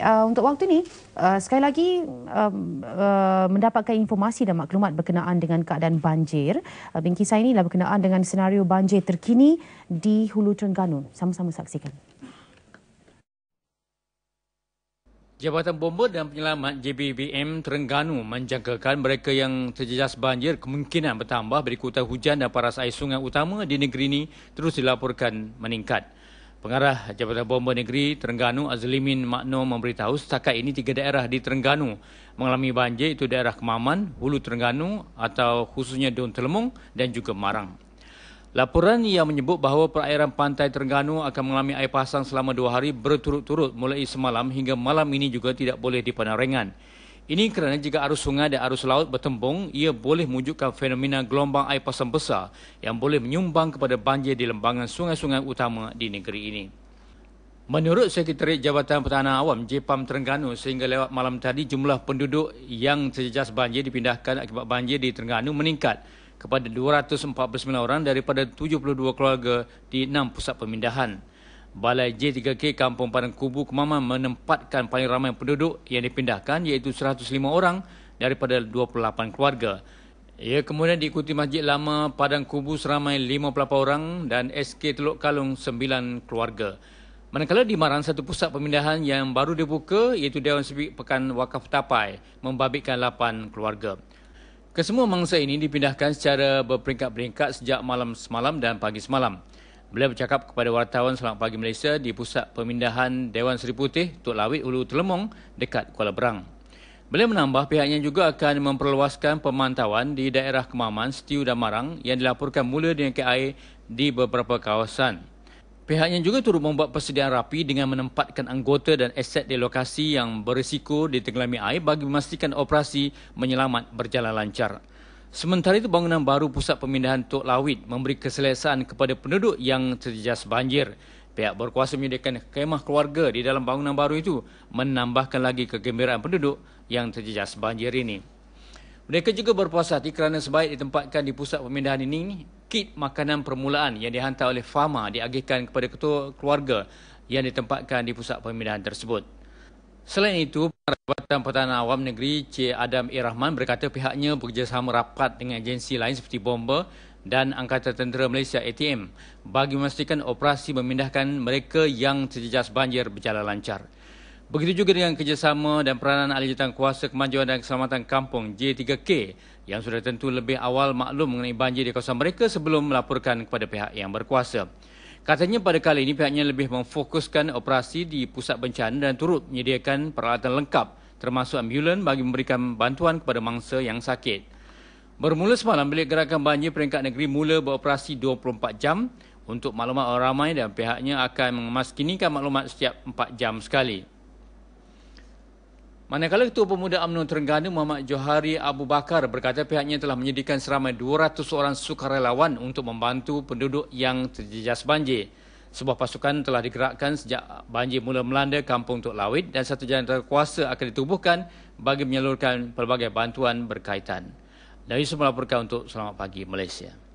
uh, untuk waktu ini uh, sekali lagi um, uh, mendapatkan informasi dan maklumat berkenaan dengan keadaan banjir. Uh, bingkisan ini adalah berkenaan dengan senario banjir terkini di Hulu Terengganu. Sama-sama saksikan. Jabatan Bomba dan Penyelamat JBBM Terengganu menjangkakan mereka yang terjejas banjir kemungkinan bertambah berikutan hujan dan paras air sungai utama di negeri ini terus dilaporkan meningkat. Pengarah Jabatan Bomba Negeri Terengganu Azlimin Makno memberitahu setakat ini tiga daerah di Terengganu mengalami banjir itu daerah Kemaman, Hulu Terengganu atau khususnya Dun Telemung dan juga Marang. Laporan yang menyebut bahawa perairan pantai Terengganu akan mengalami air pasang selama dua hari berturut-turut mulai semalam hingga malam ini juga tidak boleh dipandang ringan. Ini kerana jika arus sungai dan arus laut bertembung, ia boleh mewujudkan fenomena gelombang air pasang besar yang boleh menyumbang kepada banjir di lembangan sungai-sungai utama di negeri ini. Menurut Sekretariat Jabatan Pertahanan Awam Jepam Terengganu sehingga lewat malam tadi jumlah penduduk yang terjejas banjir dipindahkan akibat banjir di Terengganu meningkat kepada 249 orang daripada 72 keluarga di 6 pusat pemindahan. Balai J3K Kampung Padang Kubu Kemaman menempatkan paling ramai penduduk yang dipindahkan iaitu 105 orang daripada 28 keluarga. Ia kemudian diikuti Masjid Lama Padang Kubu seramai 58 orang dan SK Teluk Kalung 9 keluarga. Manakala di Marang, satu pusat pemindahan yang baru dibuka iaitu Dewan Sepik Pekan Wakaf Tapai membabitkan 8 keluarga. Kesemua mangsa ini dipindahkan secara berperingkat-peringkat sejak malam semalam dan pagi semalam. Beliau bercakap kepada wartawan selamat pagi Malaysia di pusat pemindahan Dewan Seri Putih Tok Lawit Hulu Telemong dekat Kuala Berang. Beliau menambah pihaknya juga akan memperluaskan pemantauan di daerah Kemaman, Setiu dan Marang yang dilaporkan mula dengan KI di beberapa kawasan. Pihaknya juga turut membuat persediaan rapi dengan menempatkan anggota dan aset di lokasi yang berisiko ditenggelami air bagi memastikan operasi menyelamat berjalan lancar. Sementara itu bangunan baru pusat pemindahan Tok Lawit memberi keselesaan kepada penduduk yang terjejas banjir. Pihak berkuasa menyediakan kemah keluarga di dalam bangunan baru itu menambahkan lagi kegembiraan penduduk yang terjejas banjir ini. Mereka juga berpuasa hati kerana sebaik ditempatkan di pusat pemindahan ini, kit makanan permulaan yang dihantar oleh Fama diagihkan kepada ketua keluarga yang ditempatkan di pusat pemindahan tersebut. Selain itu, Jabatan Pertahanan Awam Negeri C. Adam A. Rahman berkata pihaknya bekerjasama rapat dengan agensi lain seperti Bomba dan Angkatan Tentera Malaysia ATM bagi memastikan operasi memindahkan mereka yang terjejas banjir berjalan lancar. Begitu juga dengan kerjasama dan peranan Ahli Jutan Kuasa Kemajuan dan Keselamatan Kampung J3K yang sudah tentu lebih awal maklum mengenai banjir di kawasan mereka sebelum melaporkan kepada pihak yang berkuasa. Katanya pada kali ini pihaknya lebih memfokuskan operasi di pusat bencana dan turut menyediakan peralatan lengkap termasuk ambulans bagi memberikan bantuan kepada mangsa yang sakit. Bermula semalam, bilik gerakan banjir peringkat negeri mula beroperasi 24 jam untuk maklumat orang ramai dan pihaknya akan mengemaskinikan maklumat setiap 4 jam sekali. Manakala Ketua Pemuda UMNO Terengganu Muhammad Johari Abu Bakar berkata pihaknya telah menyediakan seramai 200 orang sukarelawan untuk membantu penduduk yang terjejas banjir. Sebuah pasukan telah digerakkan sejak banjir mula melanda kampung Tok Lawit dan satu jalan terkuasa akan ditubuhkan bagi menyalurkan pelbagai bantuan berkaitan. Dari semua laporan untuk Selamat Pagi Malaysia.